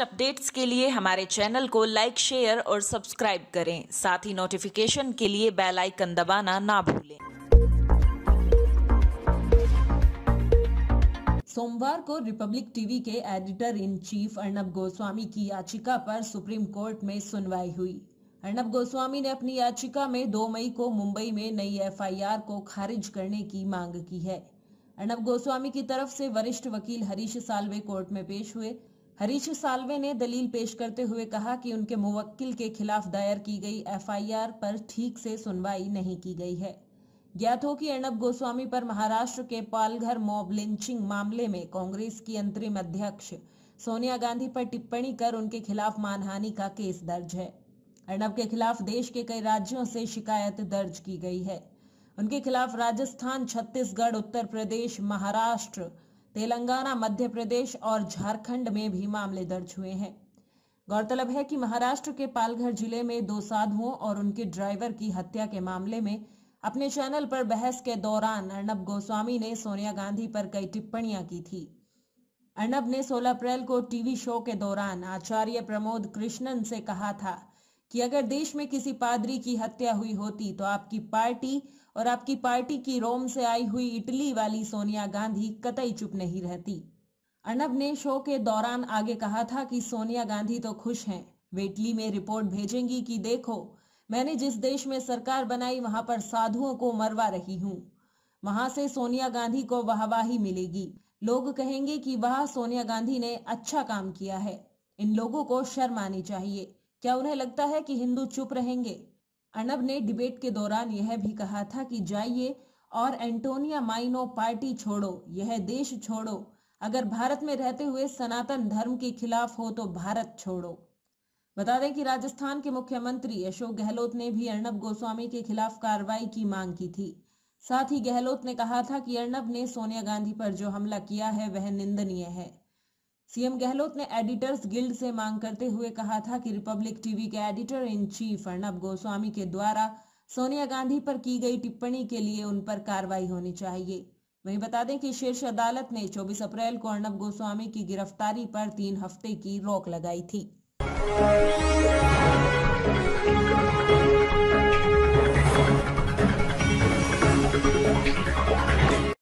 updates के लिए हमारे चैनल को लाइक शेयर और सब्सक्राइब करें साथ ही नोटिफिकेशन के लिए बेल आइकन दबाना ना भूलें सोमवार को रिपब्लिक टीवी के editor in chief Arnab Goswami की याचिका पर सुप्रीम कोर्ट में सुनवाई हुई अर्णब गोस्वामी ने अपनी याचिका में 2 मई को मुंबई में नई एफआईआर को खारिज करने की मांग की है अर्णब गोस्वामी की तरफ से वरिष्ठ वकील हरीश सालवे कोर्ट में पेश हुए हरीश सालवे ने दलील पेश करते हुए कहा कि उनके मुवक्किल के खिलाफ दायर की गई एफआईआर पर ठीक से सुनवाई नहीं की गई है ज्ञात हो कि अर्णब गोस्वामी पर महाराष्ट्र के पालघर मॉब लिंचिंग मामले में कांग्रेस की अंतरिम अध्यक्ष सोनिया गांधी पर टिप्पणी कर उनके खिलाफ मानहानि का केस दर्ज है अर्णब के खिलाफ देश के कई राज्यों से शिकायत दर्ज की गई है उनके खिलाफ राजस्थान छत्तीसगढ़ उत्तर प्रदेश महाराष्ट्र तेलंगाना मध्य प्रदेश और झारखंड में भी मामले दर्ज हुए हैं गौरतलब है कि महाराष्ट्र के पालघर जिले में दो साधुओं और उनके ड्राइवर की हत्या के मामले में अपने चैनल पर बहस के दौरान अर्णब गोस्वामी ने सोनिया गांधी पर कई टिप्पणियां की थी अर्णब ने 16 अप्रैल को टीवी शो के दौरान आचार्य प्रमोद कृष्णन से कहा था कि अगर देश में किसी पादरी की हत्या हुई होती तो आपकी पार्टी और आपकी पार्टी की रोम से आई हुई इटली वाली सोनिया गांधी कतई चुप नहीं रहती अर्णब ने शो के दौरान आगे कहा था कि सोनिया गांधी तो खुश हैं वे इटली में रिपोर्ट भेजेंगी कि देखो मैंने जिस देश में सरकार बनाई वहां पर साधुओं को मरवा रही हूँ वहां से सोनिया गांधी को वाहवाही मिलेगी लोग कहेंगे कि वह सोनिया गांधी ने अच्छा काम किया है इन लोगों को शर्म आनी चाहिए क्या उन्हें लगता है कि हिंदू चुप रहेंगे अर्णब ने डिबेट के दौरान यह भी कहा था कि जाइए और एंटोनिया माइनो पार्टी छोड़ो यह देश छोड़ो अगर भारत में रहते हुए सनातन धर्म के खिलाफ हो तो भारत छोड़ो बता दें कि राजस्थान के मुख्यमंत्री अशोक गहलोत ने भी अर्णब गोस्वामी के खिलाफ कार्रवाई की मांग की थी साथ ही गहलोत ने कहा था कि अर्णब ने सोनिया गांधी पर जो हमला किया है वह निंदनीय है सीएम गहलोत ने एडिटर्स गिल्ड से मांग करते हुए कहा था कि रिपब्लिक टीवी के editor in chief Arnab Goswami के द्वारा सोनिया गांधी पर की गई टिप्पणी के लिए उन पर कार्रवाई होनी चाहिए वहीं बता दें कि शीर्ष अदालत ने 24 अप्रैल को अर्णब गोस्वामी की गिरफ्तारी पर तीन हफ्ते की रोक लगाई थी